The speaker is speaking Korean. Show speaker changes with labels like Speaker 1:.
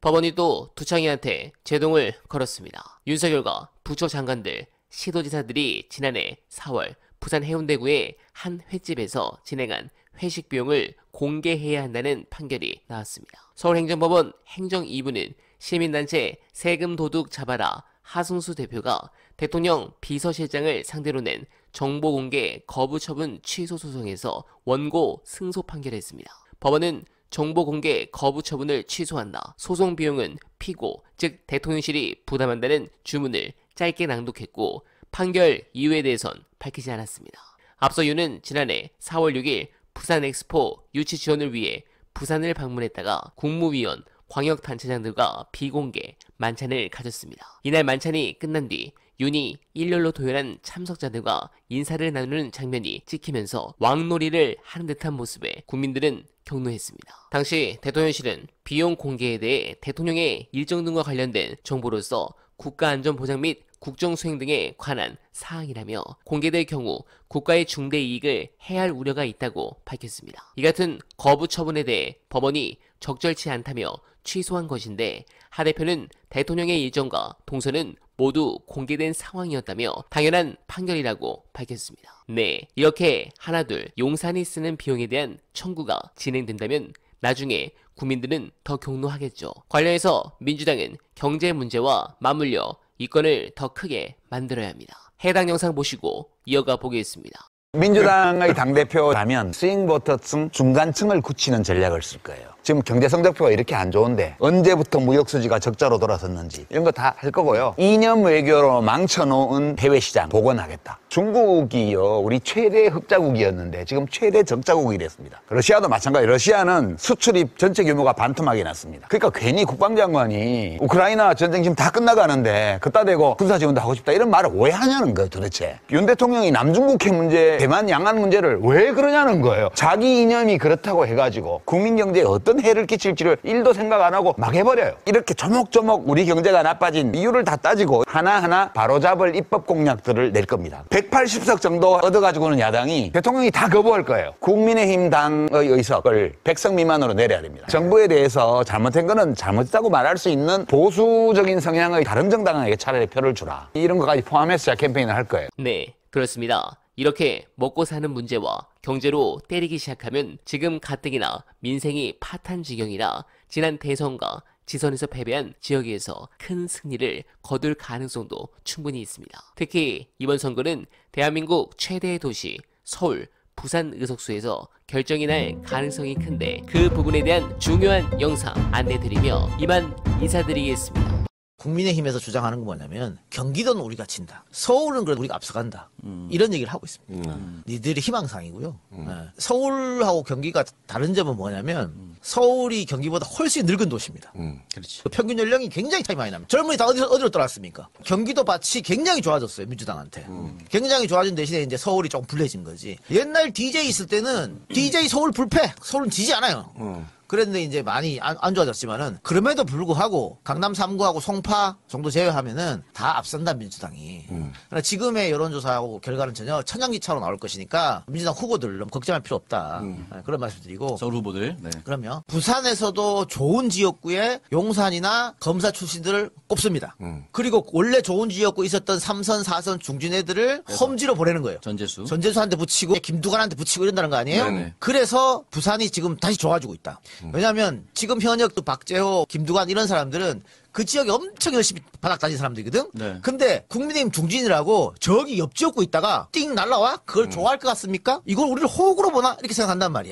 Speaker 1: 법원이 또두창이한테 제동을 걸었습니다. 윤석열과 부처 장관들, 시도지사들이 지난해 4월 부산 해운대구의 한 횟집에서 진행한 회식 비용을 공개해야 한다는 판결이 나왔습니다. 서울행정법원 행정 2부는 시민단체 세금 도둑 잡아라 하승수 대표가 대통령 비서실장을 상대로 낸 정보 공개 거부 처분 취소 소송에서 원고 승소 판결했습니다. 법원은 정보 공개 거부 처분을 취소한다. 소송 비용은 피고, 즉 대통령실이 부담한다는 주문을 짧게 낭독했고 판결 이유에 대해선 밝히지 않았습니다. 앞서 유는 지난해 4월 6일 부산 엑스포 유치 지원을 위해 부산을 방문했다가 국무위원, 광역단체장들과 비공개 만찬을 가졌습니다. 이날 만찬이 끝난 뒤 윤이 일렬로 도열한 참석자들과 인사를 나누는 장면이 찍히면서 왕놀이를 하는 듯한 모습에 국민들은 경로했습니다. 당시 대통령실은 비용 공개에 대해 대통령의 일정 등과 관련된 정보로서 국가안전보장 및 국정수행 등에 관한 사항이라며 공개될 경우 국가의 중대 이익을 해할 우려가 있다고 밝혔습니다. 이 같은 거부 처분에 대해 법원이 적절치 않다며 취소한 것인데 하 대표는 대통령의 일정과 동선은 모두 공개된 상황이었다며 당연한 판결이라고 밝혔습니다. 네, 이렇게 하나둘 용산이 쓰는 비용에 대한 청구가 진행된다면 나중에 국민들은 더 경로하겠죠. 관련해서 민주당은 경제 문제와 맞물려 이 건을 더 크게 만들어야 합니다. 해당 영상 보시고 이어가 보겠습니다.
Speaker 2: 민주당의 당대표라면 스윙 버터층 중간층을 굳히는 전략을 쓸 거예요. 지금 경제 성적표가 이렇게 안 좋은데 언제부터 무역 수지가 적자로 돌아섰는지 이런 거 다 할 거고요. 이념 외교로 망쳐놓은 해외 시장 복원하겠다. 중국이요 우리 최대 흑자국이었는데 지금 최대 적자국이 됐습니다. 러시아도 마찬가지. 러시아는 수출입 전체 규모가 반토막이 났습니다. 그러니까 괜히 국방장관이 우크라이나 전쟁 지금 다 끝나가는데 그따 대고 군사 지원도 하고 싶다 이런 말을 왜 하냐는 거예요 도대체. 윤 대통령이 남중국해 문제, 대만 양안 문제를 왜 그러냐는 거예요. 자기 이념이 그렇다고 해가지고 국민 경제에 어떤 해를 끼칠지를 일도 생각 안 하고 막 해버려요. 이렇게 조목조목 우리 경제가 나빠진 이유를 다 따지고 하나하나 바로잡을 입법 공약들을 낼 겁니다. 180석 정도 얻어가지고는 야당이 대통령이 다 거부할 거예요. 국민의힘 당의 의석을 100석 미만으로 내려야 됩니다. 정부에 대해서 잘못된 거는 잘못했다고 말할 수 있는 보수적인 성향의 다른 정당에게 차라리 표를 주라. 이런 것까지 포함해서 캠페인을 할 거예요. 네, 그렇습니다. 이렇게 먹고 사는 문제와 경제로 때리기
Speaker 1: 시작하면 지금 가뜩이나 민생이 파탄 지경이라 지난 대선과 지선에서 패배한 지역에서 큰 승리를 거둘 가능성도 충분히 있습니다. 특히 이번 선거는 대한민국 최대의 도시 서울, 부산 의석수에서 결정이 날 가능성이 큰데 그 부분에 대한 중요한 영상 안내드리며 이만 인사드리겠습니다. 국민의힘에서 주장하는 건 뭐냐면 경기도는 우리가 친다. 서울은
Speaker 3: 그래도 우리가 앞서간다. 음. 이런 얘기를 하고 있습니다. 음. 음. 니들이 희망상이고요. 음. 네. 서울하고 경기가 다른 점은 뭐냐면 음. 서울이 경기보다 훨씬 늙은 도시입니다. 음. 그렇지. 그 평균 연령이 굉장히 차이 많이 납니다. 젊은이 다 어디서 어디로 떠났습니까? 경기도 밭이 굉장히 좋아졌어요 민주당한테. 굉장히 좋아진 대신에 이제 서울이 조금 불해진 리 거지. 옛날 DJ 있을 때는 DJ 서울 불패, 서울은 지지 않아요. 그랬는데 이제 많이 안, 안 좋아졌지만은 그럼에도 불구하고 강남 3구하고 송파 정도 제외하면은 다 앞선다 민주당이. 음. 그러나 그러니까 지금의 여론조사하고 결과는 전혀 천양기차로 나올 것이니까 민주당 후보들 너무 걱정할 필요 없다. 음. 아, 그런 말씀드리고. 서울 후보들. 네. 그러면 부산에서도 좋은 지역구에 용산이나 검사 출신들을 꼽습니다. 음. 그리고 원래 좋은 지역구 있었던 3선, 4선 중진 애들을 험지로 보내는 거예요. 전재수. 전재수한테 붙이고 김두관한테 붙이고 이런다는 거 아니에요? 네네. 그래서 부산이 지금 다시 좋아지고 있다. 왜냐하면 지금 현역도 박재호, 김두관 이런 사람들은 그 지역에 엄청 열심히 바닥 다니는 사람들이거든. 네. 근데 국민의힘 중진이라고 저기 옆 지역구 있다가 띵 날라와 그걸 음. 좋아할 것 같습니까? 이걸 우리를 호구로 보나 이렇게 생각한단 말이야.